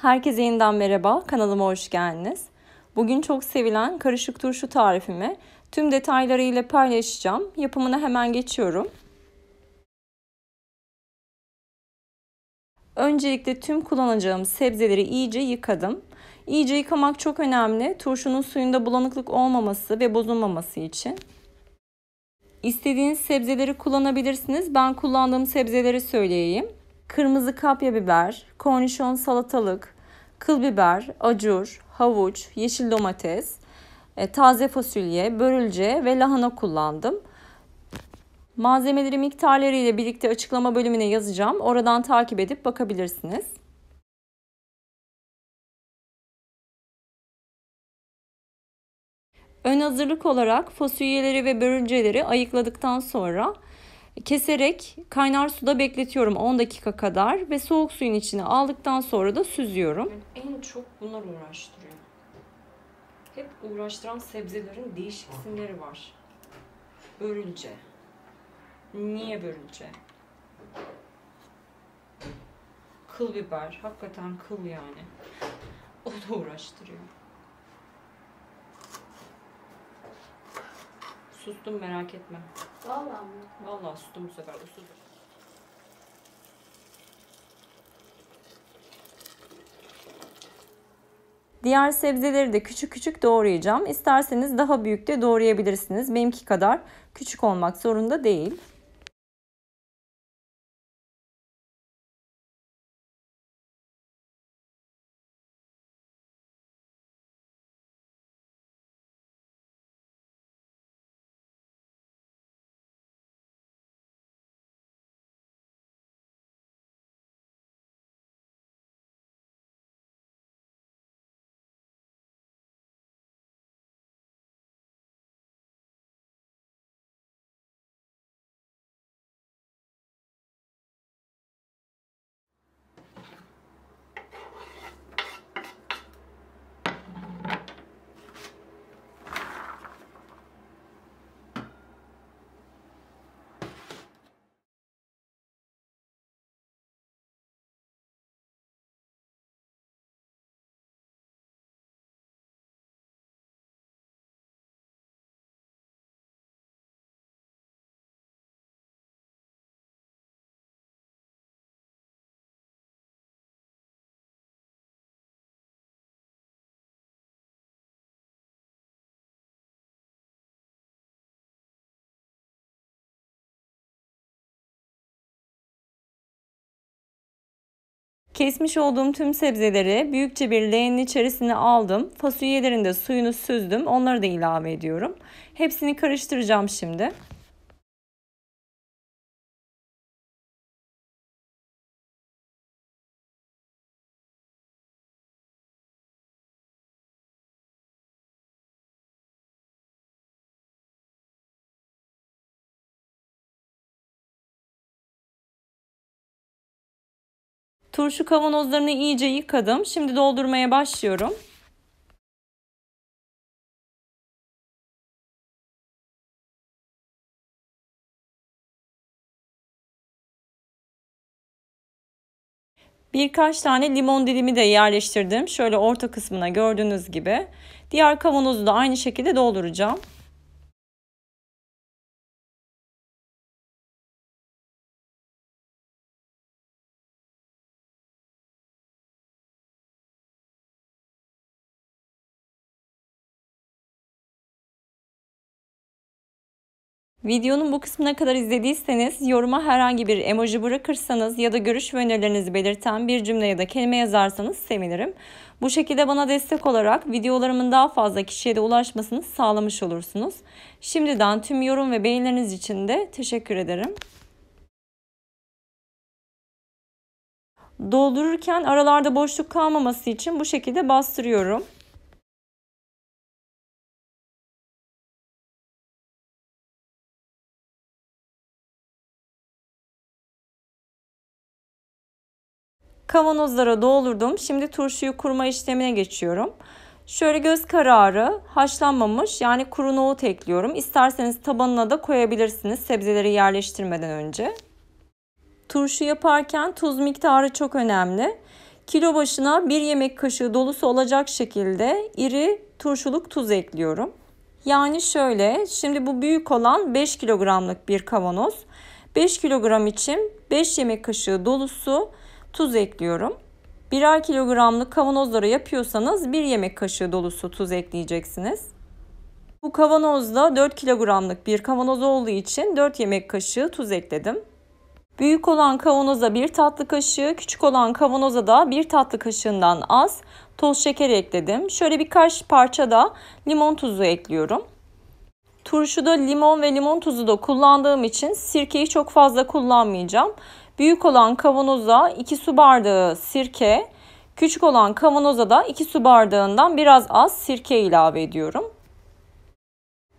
Herkese yeniden merhaba, kanalıma hoş geldiniz. Bugün çok sevilen karışık turşu tarifimi tüm detaylarıyla paylaşacağım. Yapımına hemen geçiyorum. Öncelikle tüm kullanacağım sebzeleri iyice yıkadım. İyice yıkamak çok önemli. Turşunun suyunda bulanıklık olmaması ve bozulmaması için. İstediğiniz sebzeleri kullanabilirsiniz. Ben kullandığım sebzeleri söyleyeyim kırmızı kapya biber, kornişon salatalık, kıl biber, acur, havuç, yeşil domates, e, taze fasulye, börülce ve lahana kullandım. Malzemeleri miktarları ile birlikte açıklama bölümüne yazacağım. Oradan takip edip bakabilirsiniz. Ön hazırlık olarak fasulyeleri ve börülceleri ayıkladıktan sonra keserek kaynar suda bekletiyorum 10 dakika kadar ve soğuk suyun içine aldıktan sonra da süzüyorum. En çok bunlar uğraştırıyor. Hep uğraştıran sebzelerin değişik isimleri var. Börülce. Niye börülce? Kıl biber. Hakikaten kıl yani. O da uğraştırıyor. Sustum merak etme. Vallahi mi? Vallahi sustum bu sefer usul. Diğer sebzeleri de küçük küçük doğrayacağım. İsterseniz daha büyük de doğrayabilirsiniz. Benimki kadar küçük olmak zorunda değil. Kesmiş olduğum tüm sebzeleri büyükçe bir leğenin içerisine aldım. Fasulyelerin de suyunu süzdüm. Onları da ilave ediyorum. Hepsini karıştıracağım şimdi. Turşu kavanozlarını iyice yıkadım. Şimdi doldurmaya başlıyorum. Birkaç tane limon dilimi de yerleştirdim. Şöyle orta kısmına gördüğünüz gibi. Diğer kavanozu da aynı şekilde dolduracağım. Videonun bu kısmına kadar izlediyseniz yoruma herhangi bir emoji bırakırsanız ya da görüş ve önerilerinizi belirten bir cümle ya da kelime yazarsanız sevinirim. Bu şekilde bana destek olarak videolarımın daha fazla kişiye de ulaşmasını sağlamış olursunuz. Şimdiden tüm yorum ve beğenileriniz için de teşekkür ederim. Doldururken aralarda boşluk kalmaması için bu şekilde bastırıyorum. Kavanozlara doldurdum. Şimdi turşuyu kurma işlemine geçiyorum. Şöyle göz kararı haşlanmamış yani kuru nohut ekliyorum. İsterseniz tabanına da koyabilirsiniz sebzeleri yerleştirmeden önce. Turşu yaparken tuz miktarı çok önemli. Kilo başına bir yemek kaşığı dolusu olacak şekilde iri turşuluk tuz ekliyorum. Yani şöyle şimdi bu büyük olan 5 kilogramlık bir kavanoz. 5 kilogram için 5 yemek kaşığı dolusu tuz ekliyorum. Birer kilogramlık kavanozlara yapıyorsanız bir yemek kaşığı dolusu tuz ekleyeceksiniz. Bu kavanozda 4 kilogramlık bir kavanoz olduğu için 4 yemek kaşığı tuz ekledim. Büyük olan kavanoza 1 tatlı kaşığı, küçük olan kavanoza da 1 tatlı kaşığından az toz şeker ekledim. Şöyle birkaç parça da limon tuzu ekliyorum. Turşuda limon ve limon tuzu da kullandığım için sirkeyi çok fazla kullanmayacağım. Büyük olan kavanoza 2 su bardağı sirke, küçük olan kavanoza da 2 su bardağından biraz az sirke ilave ediyorum.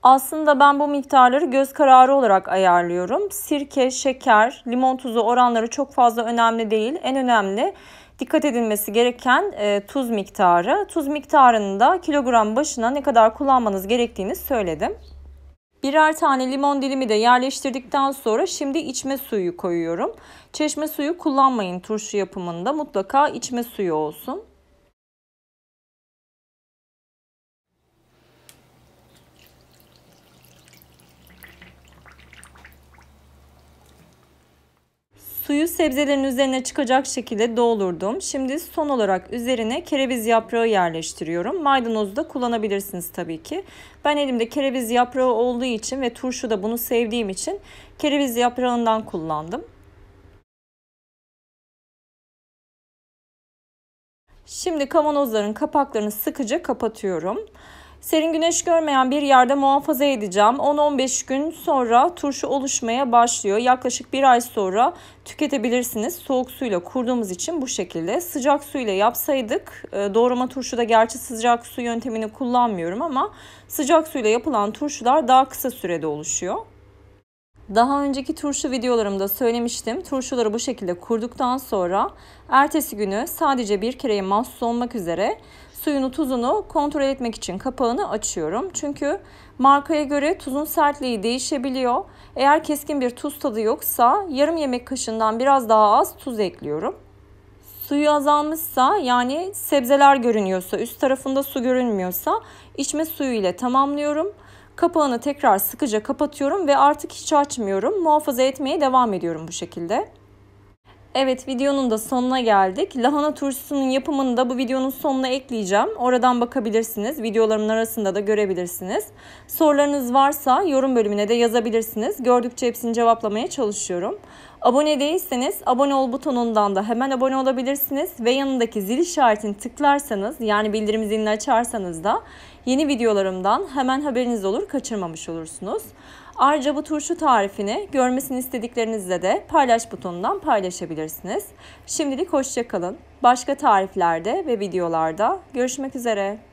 Aslında ben bu miktarları göz kararı olarak ayarlıyorum. Sirke, şeker, limon tuzu oranları çok fazla önemli değil. En önemli dikkat edilmesi gereken e, tuz miktarı. Tuz miktarını da kilogram başına ne kadar kullanmanız gerektiğini söyledim. Birer tane limon dilimi de yerleştirdikten sonra şimdi içme suyu koyuyorum. Çeşme suyu kullanmayın turşu yapımında mutlaka içme suyu olsun. Suyu sebzelerin üzerine çıkacak şekilde doldurdum. Şimdi son olarak üzerine kereviz yaprağı yerleştiriyorum. Maydanozu da kullanabilirsiniz tabii ki. Ben elimde kereviz yaprağı olduğu için ve turşu da bunu sevdiğim için kereviz yaprağından kullandım. Şimdi kavanozların kapaklarını sıkıca kapatıyorum. Serin güneş görmeyen bir yerde muhafaza edeceğim. 10-15 gün sonra turşu oluşmaya başlıyor. Yaklaşık bir ay sonra tüketebilirsiniz. Soğuk suyla kurduğumuz için bu şekilde. Sıcak suyla yapsaydık e, doğrama turşuda gerçi sıcak su yöntemini kullanmıyorum ama sıcak suyla yapılan turşular daha kısa sürede oluşuyor. Daha önceki turşu videolarımda söylemiştim. Turşuları bu şekilde kurduktan sonra ertesi günü sadece bir kereye mahsus olmak üzere suyunu tuzunu kontrol etmek için kapağını açıyorum. Çünkü markaya göre tuzun sertliği değişebiliyor. Eğer keskin bir tuz tadı yoksa yarım yemek kaşığından biraz daha az tuz ekliyorum. Suyu azalmışsa yani sebzeler görünüyorsa üst tarafında su görünmüyorsa içme suyu ile tamamlıyorum. Kapağını tekrar sıkıca kapatıyorum ve artık hiç açmıyorum. Muhafaza etmeye devam ediyorum bu şekilde. Evet videonun da sonuna geldik. Lahana turşusunun yapımını da bu videonun sonuna ekleyeceğim. Oradan bakabilirsiniz. Videolarımın arasında da görebilirsiniz. Sorularınız varsa yorum bölümüne de yazabilirsiniz. Gördükçe hepsini cevaplamaya çalışıyorum. Abone değilseniz abone ol butonundan da hemen abone olabilirsiniz. Ve yanındaki zil işaretini tıklarsanız yani bildirim zilini açarsanız da Yeni videolarımdan hemen haberiniz olur, kaçırmamış olursunuz. Ayrıca bu turşu tarifini görmesini istediklerinizle de paylaş butonundan paylaşabilirsiniz. Şimdilik hoşçakalın. Başka tariflerde ve videolarda görüşmek üzere.